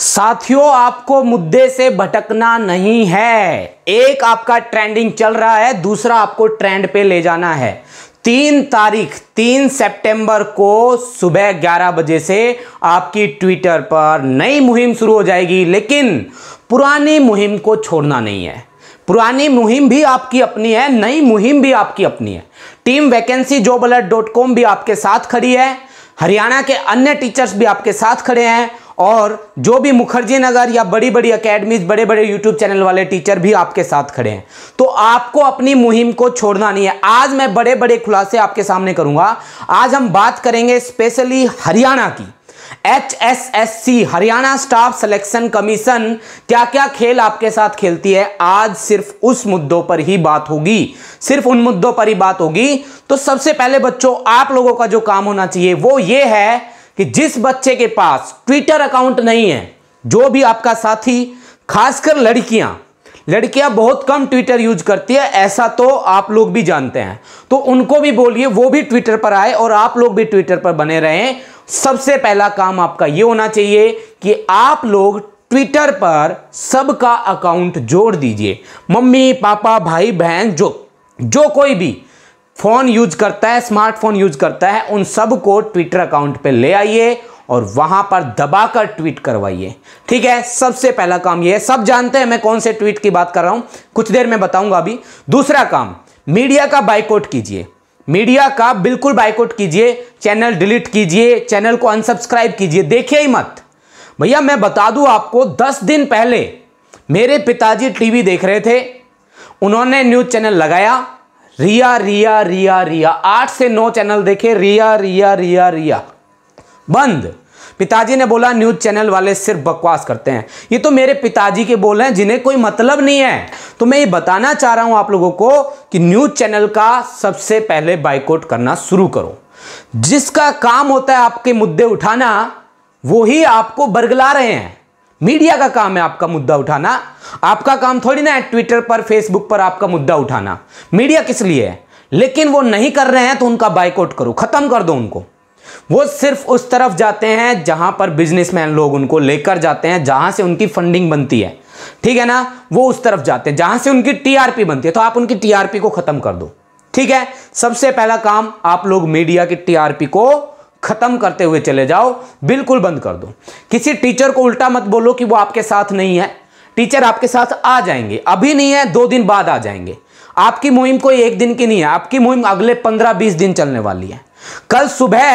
साथियों आपको मुद्दे से भटकना नहीं है एक आपका ट्रेंडिंग चल रहा है दूसरा आपको ट्रेंड पे ले जाना है तीन तारीख तीन सितंबर को सुबह ग्यारह बजे से आपकी ट्विटर पर नई मुहिम शुरू हो जाएगी लेकिन पुरानी मुहिम को छोड़ना नहीं है पुरानी मुहिम भी आपकी अपनी है नई मुहिम भी आपकी अपनी है team vacancy job dot com भी आपके साथ खड़ी है हरियाणा के अन्य टीचर्स भी आपके साथ खड़े हैं और जो भी मुखर्जी नगर या बड़ी बड़ी अकेडमीज बड़े बड़े यूट्यूब चैनल वाले टीचर भी आपके साथ खड़े हैं तो आपको अपनी मुहिम को छोड़ना नहीं है आज मैं बड़े बड़े खुलासे आपके सामने करूंगा आज हम बात करेंगे स्पेशली हरियाणा की H S S C Haryana Staff Selection Commission क्या क्या खेल आपके साथ खेलती है आज सिर्फ उस मुद्दों पर ही बात होगी सिर्फ उन मुद्दों पर ही बात होगी तो सबसे पहले बच्चों आप लोगों का जो काम होना चाहिए वो ये है कि जिस बच्चे के पास ट्विटर अकाउंट नहीं है जो भी आपका साथी खासकर लड़कियां लड़कियां बहुत कम ट्विटर यूज करती है ऐसा तो आप लोग भी जानते हैं तो उनको भी बोलिए वो भी ट्विटर पर आए और आप लोग भी ट्विटर पर बने रहें सबसे पहला काम आपका ये होना चाहिए कि आप लोग ट्विटर पर सबका अकाउंट जोड़ दीजिए मम्मी पापा भाई बहन जो जो कोई भी फ़ोन यूज करता है स्मार्टफोन यूज करता है उन सब को ट्विटर अकाउंट पे ले आइए और वहां पर दबाकर ट्वीट करवाइए ठीक है सबसे पहला काम यह है सब जानते हैं मैं कौन से ट्वीट की बात कर रहा हूं कुछ देर में बताऊंगा अभी दूसरा काम मीडिया का बाइकोट कीजिए मीडिया का बिल्कुल बाइकोट कीजिए चैनल डिलीट कीजिए चैनल को अनसब्सक्राइब कीजिए देखिए ही मत भैया मैं बता दूं आपको दस दिन पहले मेरे पिताजी टीवी देख रहे थे उन्होंने न्यूज चैनल लगाया रिया रिया रिया रिया आठ से नौ चैनल देखे रिया रिया रिया रिया बंद पिताजी ने बोला न्यूज चैनल वाले सिर्फ बकवास करते हैं ये तो मेरे पिताजी के बोल हैं जिन्हें कोई मतलब नहीं है तो मैं ये बताना चाह रहा हूं आप लोगों को कि न्यूज चैनल का सबसे पहले बाइकआउट करना शुरू करो जिसका काम होता है आपके मुद्दे उठाना वो ही आपको बरगला रहे हैं मीडिया का काम है आपका मुद्दा उठाना आपका काम थोड़ी ना है ट्विटर पर फेसबुक पर आपका मुद्दा उठाना मीडिया किस लिए है लेकिन वो नहीं कर रहे हैं तो उनका बाइकआउट करो खत्म कर दो उनको वो सिर्फ उस तरफ जाते हैं जहां पर बिजनेसमैन लोग उनको लेकर जाते हैं जहां से उनकी फंडिंग बनती है ठीक है ना वो उस तरफ जाते हैं जहां से उनकी टीआरपी बनती है तो आप उनकी टीआरपी को खत्म कर दो ठीक है सबसे पहला काम आप लोग मीडिया की टीआरपी को ख़त्म करते हुए चले जाओ बिल्कुल बंद कर दो किसी टीचर को उल्टा मत बोलो कि वो आपके साथ नहीं है टीचर आपके साथ आ जाएंगे अभी नहीं है दो दिन बाद आ जाएंगे आपकी मुहिम कोई एक दिन की नहीं है आपकी मुहिम अगले पंद्रह बीस दिन चलने वाली है कल सुबह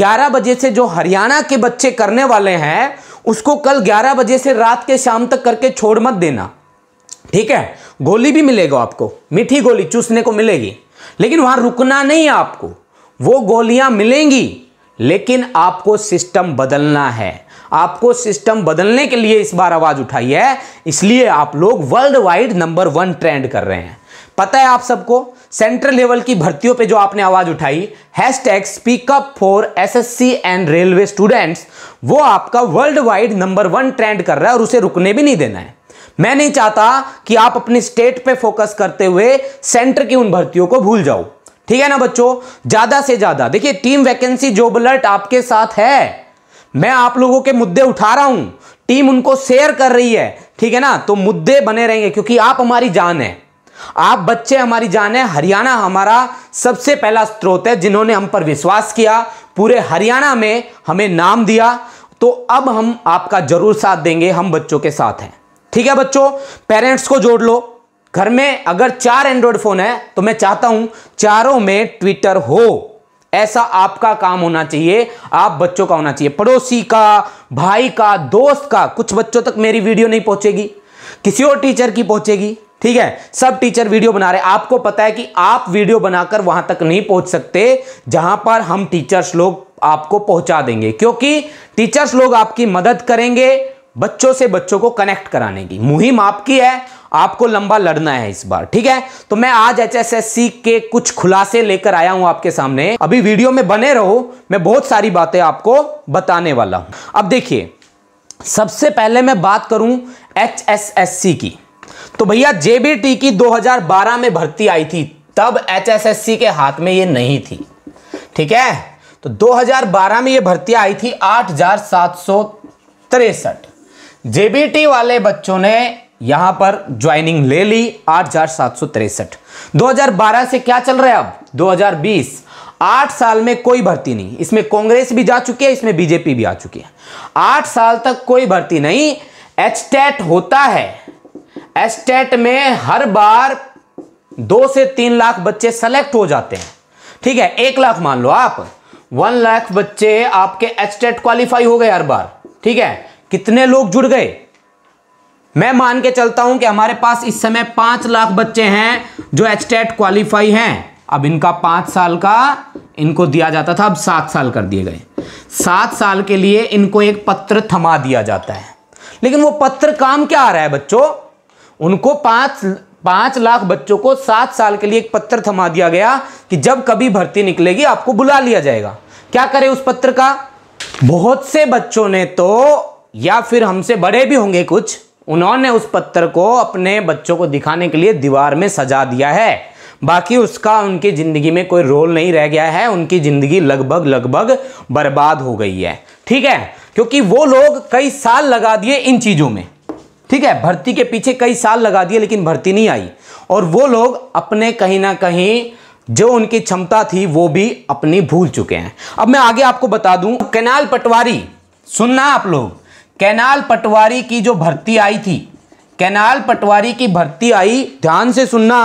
ग्यारह बजे से जो हरियाणा के बच्चे करने वाले हैं उसको कल ग्यारह बजे से रात के शाम तक करके छोड़ मत देना ठीक है गोली भी मिलेगा आपको मीठी गोली चूसने को मिलेगी लेकिन वहां रुकना नहीं है आपको वो गोलियां मिलेंगी लेकिन आपको सिस्टम बदलना है आपको सिस्टम बदलने के लिए इस बार आवाज़ उठाई है इसलिए आप लोग world wide number one trend कर रहे हैं पता है आप सबको सेंट्रल लेवल की भर्तियों पे जो आपने आवाज उठाई hash tag speak up for SSC and railway students वो आपका world wide number one trend कर रहा है और उसे रुकने भी नहीं देना है मैं नहीं चाहता कि आप अपनी स्टेट पे फोकस करते हुए सेंटर की उन भर्तियों को भूल जाओ ठीक है ना बच्चों ज्यादा से ज्यादा देखिए टीम वैकेंसी जॉब अलर्ट आपके साथ है मैं आप लोगों के मुद्दे उठा रहा हूं टीम उनको शेयर कर रही है ठीक है ना तो मुद्दे बने रहेंगे क्योंकि आप हमारी जान है आप बच्चे हमारी जान है हरियाणा हमारा सबसे पहला स्रोत है जिन्होंने हम पर विश्वास किया पूरे हरियाणा में हमें नाम दिया तो अब हम आपका जरूर साथ देंगे हम बच्चों के साथ हैं ठीक है बच्चों पेरेंट्स को जोड़ लो घर में अगर चार एंड्रॉयड फोन है तो मैं चाहता हूं चारों में ट्विटर हो ऐसा आपका काम होना चाहिए आप बच्चों का होना चाहिए पड़ोसी का भाई का दोस्त का कुछ बच्चों तक मेरी वीडियो नहीं पहुंचेगी किसी और टीचर की पहुंचेगी ठीक है सब टीचर वीडियो बना रहे आपको पता है कि आप वीडियो बनाकर वहां तक नहीं पहुंच सकते जहां पर हम टीचर्स लोग आपको पहुंचा देंगे क्योंकि टीचर्स लोग आपकी मदद करेंगे बच्चों से बच्चों को कनेक्ट कराने की मुहिम आपकी है आपको लंबा लड़ना है इस बार ठीक है तो मैं आज एचएसएससी के कुछ खुलासे लेकर आया हूं आपके सामने अभी वीडियो में बने रहो मैं बहुत सारी बातें आपको बताने वाला हूं अब देखिए सबसे पहले मैं बात करूं सी की तो भैया जेबीटी की 2012 में भर्ती आई थी तब सी के हाथ में ये नहीं थी ठीक है तो 2012 में ये भर्ती आई थी आठ हजार सात सौ तिरसठ जेबीटी वाले बच्चों ने यहां पर ज्वाइनिंग ले ली आठ हजार सात सौ तिरसठ दो हजार बारह से क्या चल रहा है अब दो हजार बीस आठ साल में कोई भर्ती नहीं इसमें कांग्रेस भी जा चुकी है इसमें बीजेपी भी आ चुकी है आठ साल तक कोई भर्ती नहीं एचटेट होता है एचटेट में हर बार दो से तीन लाख बच्चे सेलेक्ट हो जाते हैं ठीक है एक लाख मान लो आप वन लाख बच्चे आपके एचटेट क्वालिफाई हो गए हर बार ठीक है कितने लोग जुड़ गए मैं मान के चलता हूं कि हमारे पास इस समय पांच लाख बच्चे हैं जो एच टेट क्वालिफाई हैं अब इनका पांच साल का इनको दिया जाता था अब सात साल कर दिए गए सात साल के लिए इनको एक पत्र थमा दिया जाता है लेकिन वो पत्र काम क्या आ रहा है बच्चों उनको पांच पांच लाख बच्चों को सात साल के लिए एक पत्र थमा दिया गया कि जब कभी भर्ती निकलेगी आपको बुला लिया जाएगा क्या करें उस पत्र का बहुत से बच्चों ने तो या फिर हमसे बड़े भी होंगे कुछ उन्होंने उस पत्थर को अपने बच्चों को दिखाने के लिए दीवार में सजा दिया है बाकी उसका उनकी ज़िंदगी में कोई रोल नहीं रह गया है उनकी ज़िंदगी लगभग लगभग बर्बाद हो गई है ठीक है क्योंकि वो लोग कई साल लगा दिए इन चीज़ों में ठीक है भर्ती के पीछे कई साल लगा दिए लेकिन भर्ती नहीं आई और वो लोग अपने कहीं ना कहीं जो उनकी क्षमता थी वो भी अपनी भूल चुके हैं अब मैं आगे आपको बता दूं कैनाल पटवारी सुनना आप लोग कैनाल पटवारी की जो भर्ती आई थी कैनाल पटवारी की भर्ती आई ध्यान से सुनना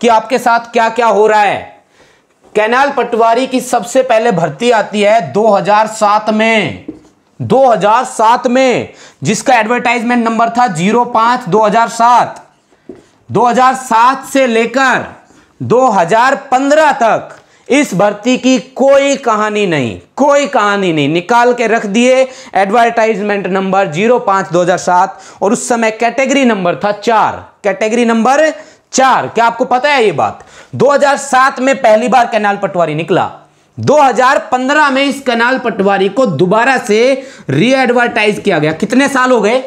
कि आपके साथ क्या क्या हो रहा है कैनाल पटवारी की सबसे पहले भर्ती आती है 2007 में 2007 में जिसका एडवर्टाइजमेंट नंबर था जीरो पांच दो दो हजार सात से लेकर 2015 तक इस भर्ती की कोई कहानी नहीं कोई कहानी नहीं निकाल के रख दिए एडवर्टाइजमेंट नंबर जीरो पांच दो हजार सात और उस समय कैटेगरी नंबर था चार कैटेगरी नंबर चार क्या आपको पता है ये बात 2007 में पहली बार कैनाल पटवारी निकला 2015 में इस कैनाल पटवारी को दोबारा से रीएडवर्टाइज किया गया कितने साल हो गए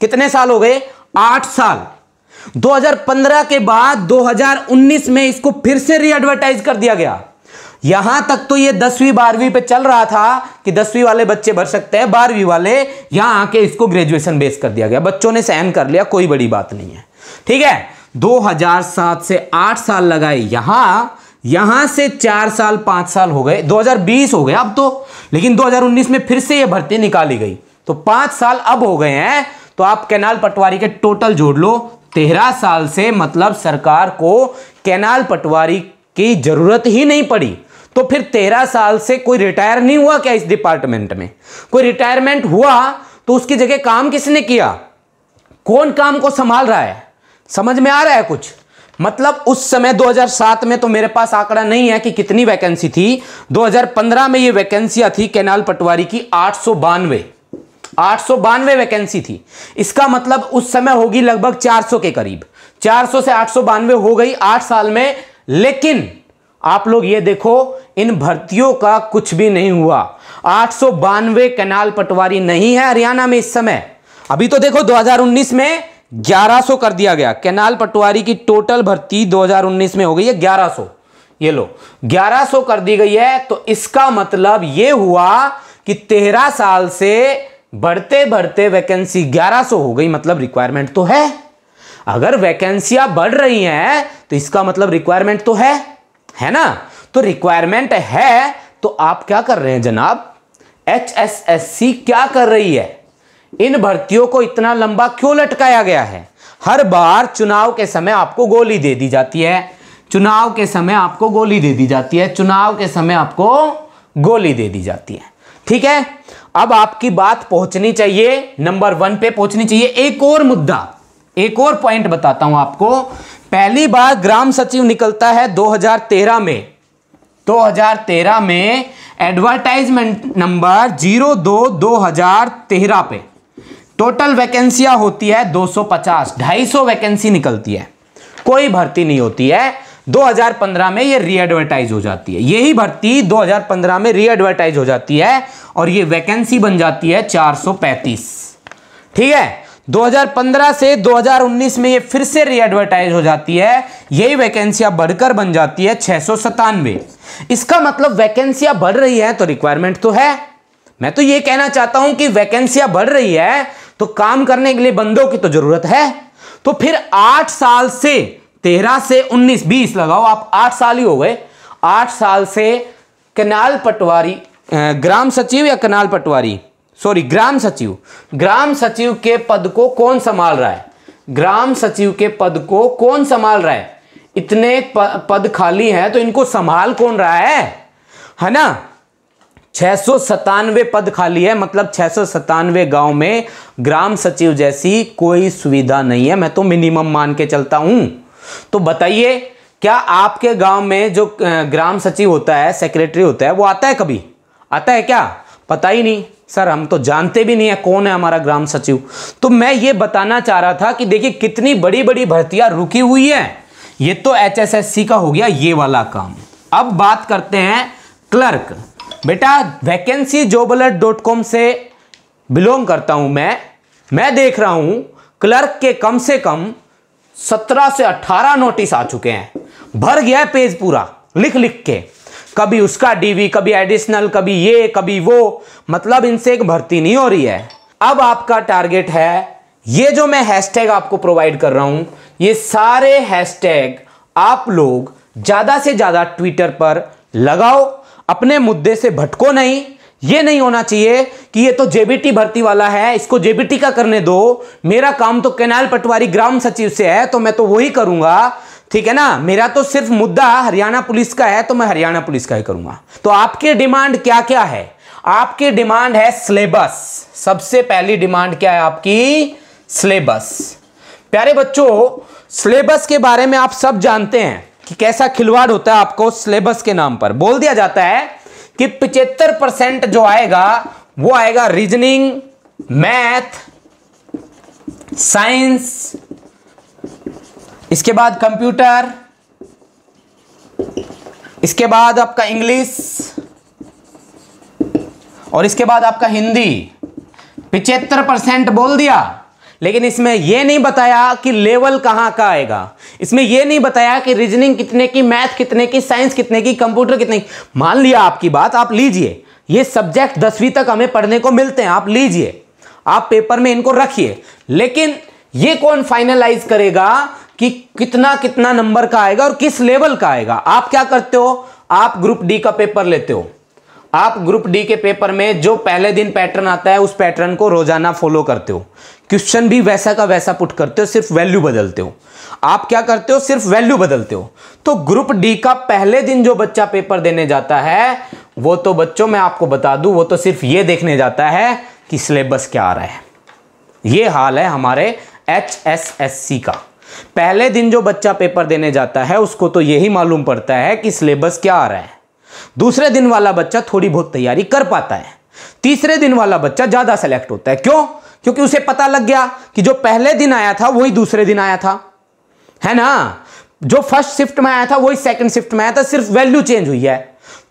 कितने साल हो गए आठ साल 2015 के बाद 2019 में इसको फिर से रीएडवर्टाइज कर दिया गया यहां तक तो ये दसवीं बारहवीं पे चल रहा था कि दसवीं वाले बच्चे भर सकते हैं बारहवीं वाले यहां आके इसको ग्रेजुएशन बेस कर दिया गया बच्चों ने सहन कर लिया कोई बड़ी बात नहीं है ठीक है 2007 से 8 साल लगाए यहां यहां से चार साल पांच साल हो गए 2020 हो गए अब तो लेकिन 2019 में फिर से ये भर्ती निकाली गई तो पांच साल अब हो गए हैं तो आप कैनाल पटवारी के टोटल जोड़ लो तेरह साल से मतलब सरकार को कैनाल पटवारी की जरूरत ही नहीं पड़ी तो फिर तेरह साल से कोई रिटायर नहीं हुआ क्या इस डिपार्टमेंट में कोई रिटायरमेंट हुआ तो उसकी जगह काम किसने किया कौन काम को संभाल रहा है समझ में आ रहा है कुछ मतलब उस समय 2007 में तो मेरे पास आंकड़ा नहीं है कि कितनी वैकेंसी थी 2015 में ये वैकेंसियां थी कैनाल पटवारी की आठ सौ बानवे आठ वैकेंसी थी इसका मतलब उस समय होगी लगभग 400 के करीब 400 से आठ हो गई आठ साल में लेकिन आप लोग ये देखो इन भर्तियों का कुछ भी नहीं हुआ आठ सौ बानवे कैनाल पटवारी नहीं है हरियाणा में इस समय अभी तो देखो 2019 में 1100 कर दिया गया कैनाल पटवारी की टोटल भर्ती 2019 में हो गई है 1100 ये लो 1100 कर दी गई है तो इसका मतलब ये हुआ कि 13 साल से बढ़ते बढ़ते वैकेंसी 1100 हो गई मतलब रिक्वायरमेंट तो है अगर वैकेंसियां बढ़ रही हैं तो इसका मतलब रिक्वायरमेंट तो है है ना तो रिक्वायरमेंट है तो आप क्या कर रहे हैं जनाब एच एस एस सी क्या कर रही है इन भर्तियों को इतना लंबा क्यों लटकाया गया है हर बार चुनाव के समय आपको गोली दे दी जाती है चुनाव के समय आपको गोली दे दी जाती है चुनाव के समय आपको गोली दे दी जाती है ठीक है अब आपकी बात पहुंचनी चाहिए नंबर वन पे पहुंचनी चाहिए एक और मुद्दा एक और पॉइंट बताता हूं आपको पहली बार ग्राम सचिव निकलता है 2013 में 2013 में एडवर्टाइजमेंट नंबर जीरो दो हजार तेरह पे टोटल वैकेंसियां होती है 250 250 वैकेंसी निकलती है कोई भर्ती नहीं होती है 2015 में ये रीएडवर्टाइज हो जाती है यही भर्ती 2015 में रीएडवर्टाइज हो जाती है और ये वैकेंसी बन जाती है 435 ठीक है 2015 से 2019 में ये फिर से रीएडवर्टाइज हो जाती है यही वैकेंसियां बढ़कर बन जाती है छः इसका मतलब वैकेंसियां बढ़ रही है तो रिक्वायरमेंट तो है मैं तो ये कहना चाहता हूं कि वैकेंसियां बढ़ रही है तो काम करने के लिए बंदों की तो जरूरत है तो फिर आठ साल से तेरह से उन्नीस बीस लगाओ आप आठ साल ही हो गए आठ साल से कनाल पटवारी ग्राम सचिव या कनाल पटवारी सॉरी ग्राम सचिव ग्राम सचिव के पद को कौन संभाल रहा है ग्राम सचिव के पद को कौन संभाल रहा है इतने पद खाली हैं तो इनको संभाल कौन रहा है है ना छह पद खाली है मतलब छह गांव में ग्राम सचिव जैसी कोई सुविधा नहीं है मैं तो मिनिमम मान के चलता हूं तो बताइए क्या आपके गांव में जो ग्राम सचिव होता है सेक्रेटरी होता है वो आता है कभी आता है क्या पता ही नहीं सर हम तो जानते भी नहीं है कौन है हमारा ग्राम सचिव तो मैं ये बताना चाह रहा था कि देखिए कितनी बड़ी बड़ी भर्तियां रुकी हुई है ये तो एचएसएससी का हो गया ये वाला काम अब बात करते हैं क्लर्क बेटा वैकेंसी जॉब डॉट कॉम से बिलोंग करता हूं मैं मैं देख रहा हूं क्लर्क के कम से कम सत्रह से अट्ठारह नोटिस आ चुके हैं भर गया है पेज पूरा लिख लिख के कभी उसका डीवी कभी एडिशनल कभी ये कभी वो मतलब इनसे एक भर्ती नहीं हो रही है अब आपका टारगेट है ये जो मैं हैशटैग आपको प्रोवाइड कर रहा हूं ये सारे हैशटैग आप लोग ज़्यादा से ज़्यादा ट्विटर पर लगाओ अपने मुद्दे से भटको नहीं ये नहीं होना चाहिए कि ये तो जेबीटी भर्ती वाला है इसको जेबीटी का करने दो मेरा काम तो कैनाल पटवारी ग्राम सचिव से है तो मैं तो वही करूंगा ठीक है ना मेरा तो सिर्फ मुद्दा हरियाणा पुलिस का है तो मैं हरियाणा पुलिस का ही करूंगा तो आपके डिमांड क्या क्या है आपके डिमांड है सिलेबस सबसे पहली डिमांड क्या है आपकी सिलेबस प्यारे बच्चों सिलेबस के बारे में आप सब जानते हैं कि कैसा खिलवाड़ होता है आपको सिलेबस के नाम पर बोल दिया जाता है कि पिचहत्तर परसेंट जो आएगा वो आएगा रीजनिंग मैथ साइंस इसके बाद कंप्यूटर इसके बाद आपका इंग्लिश और इसके बाद आपका हिंदी पिचहत्तर परसेंट बोल दिया लेकिन इसमें यह नहीं बताया कि लेवल कहां का आएगा इसमें यह नहीं बताया कि रीजनिंग कितने की मैथ कितने की साइंस कितने की कंप्यूटर कितने की मान लिया आपकी बात आप लीजिए ये सब्जेक्ट दसवीं तक हमें पढ़ने को मिलते हैं आप लीजिए आप पेपर में इनको रखिए लेकिन ये कौन फाइनलाइज करेगा कि कितना कितना नंबर का आएगा और किस लेवल का आएगा आप क्या करते हो आप ग्रुप डी का पेपर लेते हो आप ग्रुप डी के पेपर में जो पहले दिन पैटर्न आता है उस पैटर्न को रोजाना फॉलो करते हो क्वेश्चन भी वैसा का वैसा पुट करते हो सिर्फ वैल्यू बदलते हो आप क्या करते हो सिर्फ वैल्यू बदलते हो तो ग्रुप डी का पहले दिन जो बच्चा पेपर देने जाता है वो तो बच्चों मैं आपको बता दूं वो तो सिर्फ ये देखने जाता है कि सिलेबस क्या आ रहा है ये हाल है हमारे एच एस एस सी का पहले दिन जो बच्चा पेपर देने जाता है उसको तो यही मालूम पड़ता है कि सिलेबस क्या आ रहा है दूसरे दिन वाला बच्चा थोड़ी बहुत तैयारी कर पाता है तीसरे दिन वाला बच्चा ज़्यादा सेलेक्ट होता है क्यों क्योंकि उसे पता लग गया कि जो पहले दिन आया था वही दूसरे दिन आया था है ना जो फर्स्ट शिफ्ट में आया था वही सेकंड शिफ्ट में आया था सिर्फ वैल्यू चेंज हुई है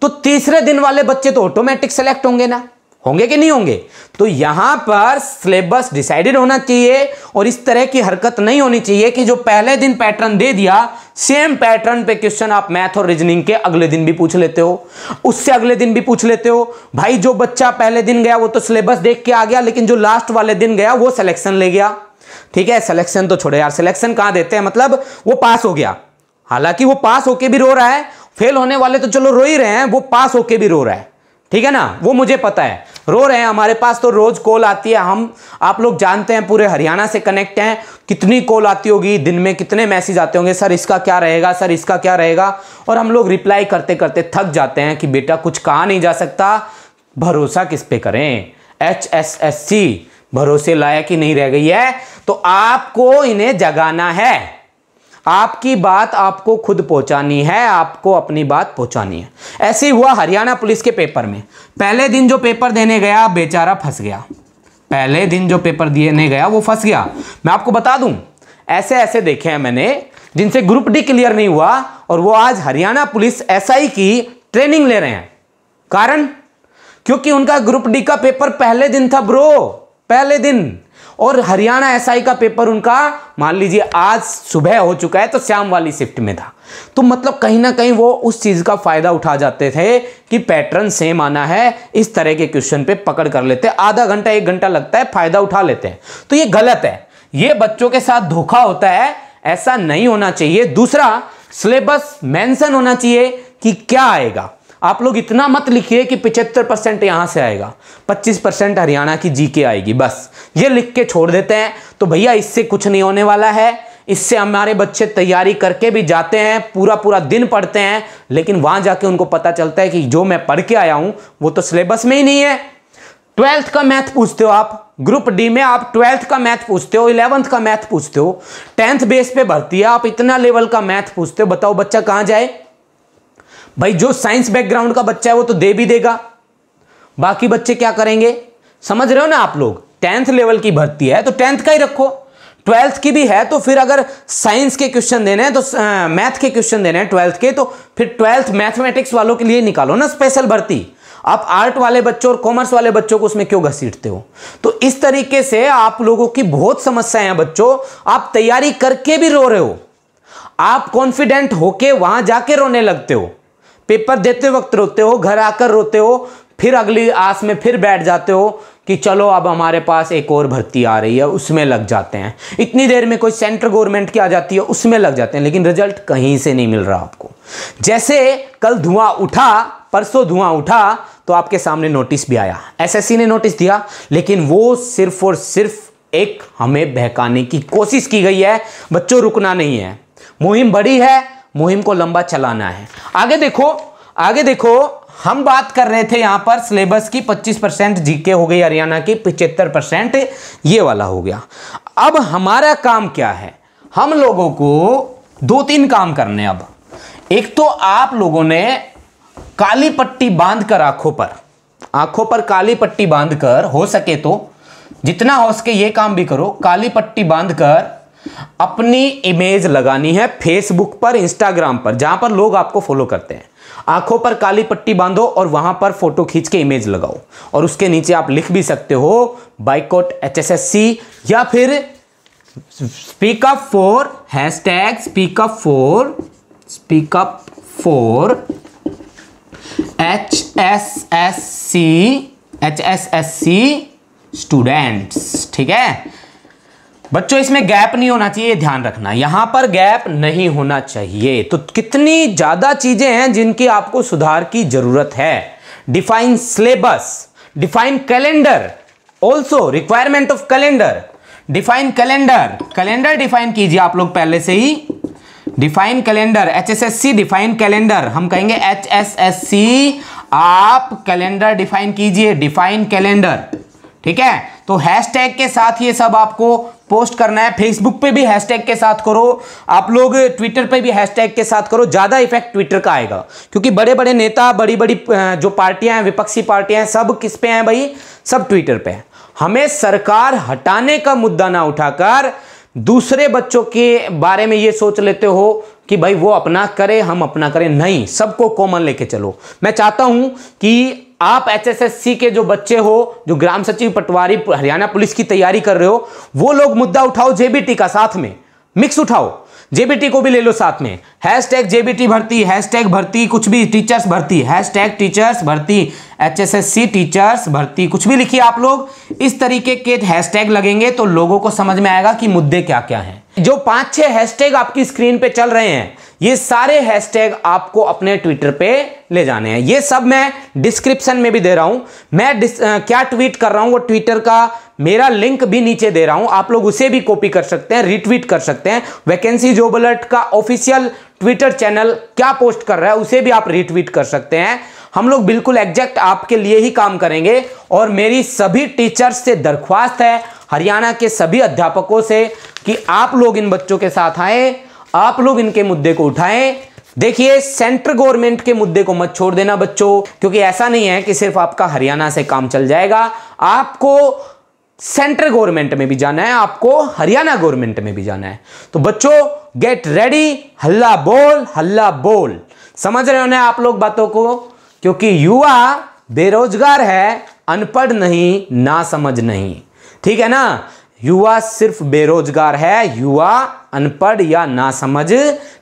तो तीसरे दिन वाले बच्चे तो ऑटोमेटिक सेलेक्ट होंगे ना होंगे कि नहीं होंगे तो यहां पर सिलेबस डिसाइडेड होना चाहिए और इस तरह की हरकत नहीं होनी चाहिए कि जो पहले दिन पैटर्न दे दिया सेम पैटर्न पे क्वेश्चन आप मैथ और रीजनिंग के अगले दिन भी पूछ लेते हो उससे अगले दिन भी पूछ लेते हो भाई जो बच्चा पहले दिन गया वो तो सिलेबस देख के आ गया लेकिन जो लास्ट वाले दिन गया वो सिलेक्शन ले गया ठीक है सिलेक्शन तो छोड़े यार सिलेक्शन कहां देते हैं मतलब वो पास हो गया हालांकि वो पास होके भी रो रहा है फेल होने वाले तो चलो रो ही रहे हैं वो पास होके भी रो रहा है ठीक है ना वो मुझे पता है रो रहे हैं हमारे पास तो रोज़ कॉल आती है हम आप लोग जानते हैं पूरे हरियाणा से कनेक्ट हैं कितनी कॉल आती होगी दिन में कितने मैसेज आते होंगे सर इसका क्या रहेगा सर इसका क्या रहेगा और हम लोग रिप्लाई करते करते थक जाते हैं कि बेटा कुछ कहा नहीं जा सकता भरोसा किस पे करें एच एस एस सी भरोसे लायक ही नहीं रह गई है तो आपको इन्हें जगाना है आपकी बात आपको खुद पहुंचानी है आपको अपनी बात पहुंचानी है ऐसे ही हुआ हरियाणा पुलिस के पेपर में पहले दिन जो पेपर देने गया बेचारा फंस गया पहले दिन जो पेपर देने गया वो फंस गया मैं आपको बता दूं ऐसे ऐसे देखे हैं मैंने जिनसे ग्रुप डी क्लियर नहीं हुआ और वो आज हरियाणा पुलिस एसआई की ट्रेनिंग ले रहे हैं कारण क्योंकि उनका ग्रुप डी का पेपर पहले दिन था ब्रो पहले दिन और हरियाणा एसआई का पेपर उनका मान लीजिए आज सुबह हो चुका है तो शाम वाली शिफ्ट में था तो मतलब कहीं ना कहीं वो उस चीज़ का फ़ायदा उठा जाते थे कि पैटर्न सेम आना है इस तरह के क्वेश्चन पे पकड़ कर लेते आधा घंटा एक घंटा लगता है फ़ायदा उठा लेते हैं तो ये गलत है ये बच्चों के साथ धोखा होता है ऐसा नहीं होना चाहिए दूसरा सिलेबस मैंशन होना चाहिए कि क्या आएगा आप लोग इतना मत लिखिए कि पिछहत्तर परसेंट यहाँ से आएगा पच्चीस परसेंट हरियाणा की जीके आएगी बस ये लिख के छोड़ देते हैं तो भैया इससे कुछ नहीं होने वाला है इससे हमारे बच्चे तैयारी करके भी जाते हैं पूरा पूरा दिन पढ़ते हैं लेकिन वहाँ जाके उनको पता चलता है कि जो मैं पढ़ के आया हूँ वो तो सिलेबस में ही नहीं है ट्वेल्थ का मैथ पूछते हो आप ग्रुप डी में आप ट्वेल्थ का मैथ पूछते हो इलेवंथ का मैथ पूछते हो टेंथ बेस पे भर्ती है आप इतना लेवल का मैथ पूछते हो बताओ बच्चा कहाँ जाए भाई जो साइंस बैकग्राउंड का बच्चा है वो तो दे भी देगा बाकी बच्चे क्या करेंगे समझ रहे हो ना आप लोग टेंथ लेवल की भर्ती है तो टेंथ का ही रखो ट्वेल्थ की भी है तो फिर अगर साइंस के क्वेश्चन देने हैं तो मैथ के क्वेश्चन देने हैं ट्वेल्थ के तो फिर ट्वेल्थ मैथमेटिक्स वालों के लिए निकालो ना स्पेशल भर्ती आप आर्ट वाले बच्चों और कॉमर्स वाले बच्चों को उसमें क्यों घसीटते हो तो इस तरीके से आप लोगों की बहुत समस्याएं हैं बच्चों आप तैयारी करके भी रो रहे हो आप कॉन्फिडेंट होके वहां जाके रोने लगते हो पेपर देते वक्त रोते हो घर आकर रोते हो फिर अगली आस में फिर बैठ जाते हो कि चलो अब हमारे पास एक और भर्ती आ रही है उसमें लग जाते हैं इतनी देर में कोई सेंट्रल गवर्नमेंट की आ जाती है उसमें लग जाते हैं लेकिन रिजल्ट कहीं से नहीं मिल रहा आपको जैसे कल धुआं उठा परसों धुआं उठा तो आपके सामने नोटिस भी आया एसएससी ने नोटिस दिया लेकिन वो सिर्फ और सिर्फ एक हमें बहकाने की कोशिश की गई है बच्चों रुकना नहीं है मुहिम बड़ी है मुहिम को लंबा चलाना है आगे देखो आगे देखो हम बात कर रहे थे यहां पर सिलेबस की 25 परसेंट जीके हो गई हरियाणा की 75 परसेंट ये वाला हो गया अब हमारा काम क्या है हम लोगों को दो तीन काम करने अब एक तो आप लोगों ने काली पट्टी बांध कर आंखों पर आंखों पर काली पट्टी बांध कर हो सके तो जितना हो सके ये काम भी करो काली पट्टी बांध कर अपनी इमेज लगानी है फेसबुक पर इंस्टाग्राम पर जहां पर लोग आपको फॉलो करते हैं आंखों पर काली पट्टी बांधो और वहां पर फोटो खींच के इमेज लगाओ और उसके नीचे आप लिख भी सकते हो बाइकोट एच या फिर speak up for hash tag speak up for speak up for H S S C H S S C students ठीक है बच्चों इसमें गैप नहीं होना चाहिए ध्यान रखना यहां पर गैप नहीं होना चाहिए तो कितनी ज़्यादा चीज़ें हैं जिनकी आपको सुधार की ज़रूरत है define syllabus define calendar also requirement of calendar define calendar calendar define कीजिए आप लोग पहले से ही define calendar H S S C define calendar हम कहेंगे एच एस एस सी आप कैलेंडर डिफाइन कीजिए डिफाइन कैलेंडर ठीक है तो हैशटैग के साथ ये सब आपको पोस्ट करना है फेसबुक पे भी हैशटैग के साथ करो आप लोग ट्विटर पे भी हैशटैग के साथ करो ज़्यादा इफेक्ट ट्विटर का आएगा क्योंकि बड़े बड़े नेता बड़ी बड़ी जो पार्टियां हैं विपक्षी पार्टियां हैं सब किस पे हैं भाई सब ट्विटर पे हैं हमें सरकार हटाने का मुद्दा ना उठाकर दूसरे बच्चों के बारे में ये सोच लेते हो कि भाई वो अपना करे हम अपना करें नहीं सबको कॉमन लेके चलो मैं चाहता हूं कि आप एचएसएससी के जो बच्चे हो जो ग्राम सचिव पटवारी हरियाणा पुलिस की तैयारी कर रहे हो वो लोग मुद्दा उठाओ जेबीटी का साथ में मिक्स उठाओ जेबीटी को भी ले लो साथ में हैश टैग जेबीटी भर्ती हैश टैग भर्ती कुछ भी टीचर्स भर्ती हैश टैग टीचर्स भर्ती एचएसएससी टीचर्स भर्ती कुछ भी लिखिए आप लोग इस तरीके के हैशटैग लगेंगे तो लोगों को समझ में आएगा कि मुद्दे क्या क्या हैं जो पांच छह हैशटैग आपकी स्क्रीन पे चल रहे हैं ये सारे हैशटैग आपको अपने ट्विटर पे ले जाने हैं ये सब मैं डिस्क्रिप्शन में भी दे रहा हूं मैं आ, क्या ट्वीट कर रहा हूं वो ट्विटर का मेरा लिंक भी नीचे दे रहा हूं आप लोग उसे भी कॉपी कर सकते हैं रिट्वीट कर सकते हैं वैकेंसी जॉब अलर्ट का ऑफिशियल ट्विटर चैनल क्या पोस्ट कर रहा है उसे भी आप रिट्वीट कर सकते हैं हम लोग बिल्कुल एग्जैक्ट आपके लिए ही काम करेंगे और मेरी सभी टीचर्स से दरख्वास्त है हरियाणा के सभी अध्यापकों से कि आप लोग इन बच्चों के साथ आए आप लोग इनके मुद्दे को उठाएं देखिए सेंट्रल गवर्नमेंट के मुद्दे को मत छोड़ देना बच्चों क्योंकि ऐसा नहीं है कि सिर्फ आपका हरियाणा से काम चल जाएगा आपको सेंट्रल गवर्नमेंट में भी जाना है आपको हरियाणा गवर्नमेंट में भी जाना है तो बच्चों गेट रेडी हल्ला बोल हल्ला बोल समझ रहे हो ना आप लोग बातों को क्योंकि युवा बेरोजगार है अनपढ़ नहीं ना समझ नहीं ठीक है ना युवा सिर्फ बेरोजगार है युवा अनपढ़ या ना समझ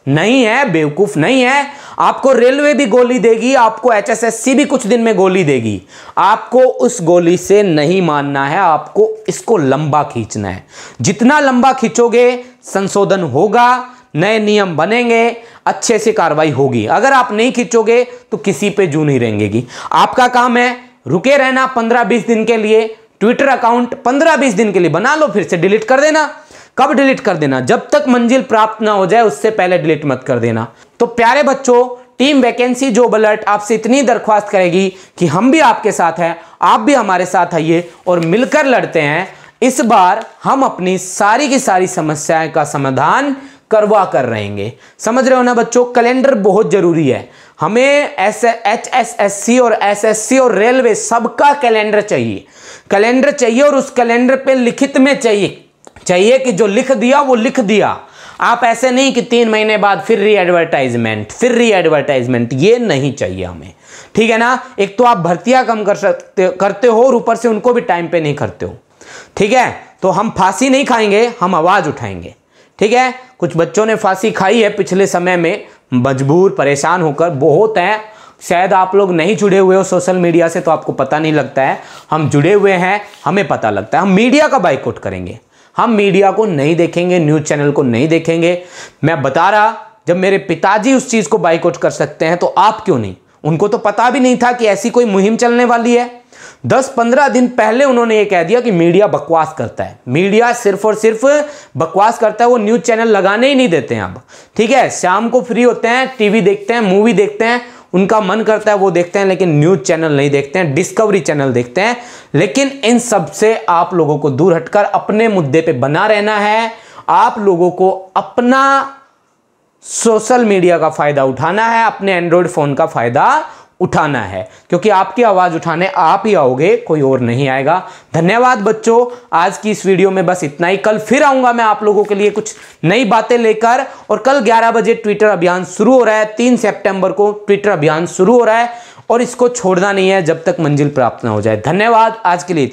नहीं है बेवकूफ नहीं है आपको रेलवे भी गोली देगी आपको एचएसएससी भी कुछ दिन में गोली देगी आपको उस गोली से नहीं मानना है आपको इसको लंबा खींचना है जितना लंबा खींचोगे संशोधन होगा नए नियम बनेंगे अच्छे से कार्रवाई होगी अगर आप नहीं खींचोगे तो किसी पे जू नहीं रहेंगेगी आपका काम है रुके रहना पंद्रह बीस दिन के लिए ट्विटर अकाउंट पंद्रह बीस दिन के लिए बना लो फिर से डिलीट कर देना कब डिलीट कर देना जब तक मंजिल प्राप्त ना हो जाए उससे पहले डिलीट मत कर देना तो प्यारे बच्चों टीम वैकेंसी जॉब अलर्ट आपसे इतनी दरख्वास्त करेगी कि हम भी आपके साथ हैं आप भी हमारे साथ आइए और मिलकर लड़ते हैं इस बार हम अपनी सारी की सारी समस्याएं का समाधान करवा कर रहेंगे समझ रहे हो ना बच्चों कैलेंडर बहुत ज़रूरी है हमें S H S S C और एस एस सी और रेलवे सबका कैलेंडर चाहिए कैलेंडर चाहिए और उस कैलेंडर पे लिखित में चाहिए चाहिए कि जो लिख दिया वो लिख दिया आप ऐसे नहीं कि तीन महीने बाद फिर री एडवर्टाइजमेंट फिर री एडवर्टाइजमेंट ये नहीं चाहिए हमें ठीक है ना एक तो आप भर्तियां कम कर सकते करते हो और ऊपर से उनको भी टाइम पे नहीं करते हो ठीक है तो हम फांसी नहीं खाएंगे हम आवाज़ उठाएंगे ठीक है कुछ बच्चों ने फांसी खाई है पिछले समय में मजबूर परेशान होकर बहुत हैं शायद आप लोग नहीं जुड़े हुए हो सोशल मीडिया से तो आपको पता नहीं लगता है हम जुड़े हुए हैं हमें पता लगता है हम मीडिया का बाइकआउट करेंगे हम मीडिया को नहीं देखेंगे न्यूज़ चैनल को नहीं देखेंगे मैं बता रहा जब मेरे पिताजी उस चीज़ को बाइकआउट कर सकते हैं तो आप क्यों नहीं उनको तो पता भी नहीं था कि ऐसी कोई मुहिम चलने वाली है दस पंद्रह दिन पहले उन्होंने ये कह दिया कि मीडिया बकवास करता है मीडिया सिर्फ और सिर्फ बकवास करता है वो न्यूज़ चैनल लगाने ही नहीं देते हैं अब ठीक है शाम को फ्री होते हैं टीवी देखते हैं मूवी देखते हैं उनका मन करता है वो देखते हैं लेकिन न्यूज़ चैनल नहीं देखते हैं डिस्कवरी चैनल देखते हैं लेकिन इन सबसे आप लोगों को दूर हटकर अपने मुद्दे पर बना रहना है आप लोगों को अपना सोशल मीडिया का फ़ायदा उठाना है अपने एंड्रॉयड फ़ोन का फ़ायदा उठाना है क्योंकि आपकी आवाज़ उठाने आप ही आओगे कोई और नहीं आएगा धन्यवाद बच्चों आज की इस वीडियो में बस इतना ही कल फिर आऊंगा मैं आप लोगों के लिए कुछ नई बातें लेकर और कल 11 बजे ट्विटर अभियान शुरू हो रहा है 3 सितंबर को ट्विटर अभियान शुरू हो रहा है और इसको छोड़ना नहीं है जब तक मंजिल प्राप्त ना हो जाए धन्यवाद आज के लिए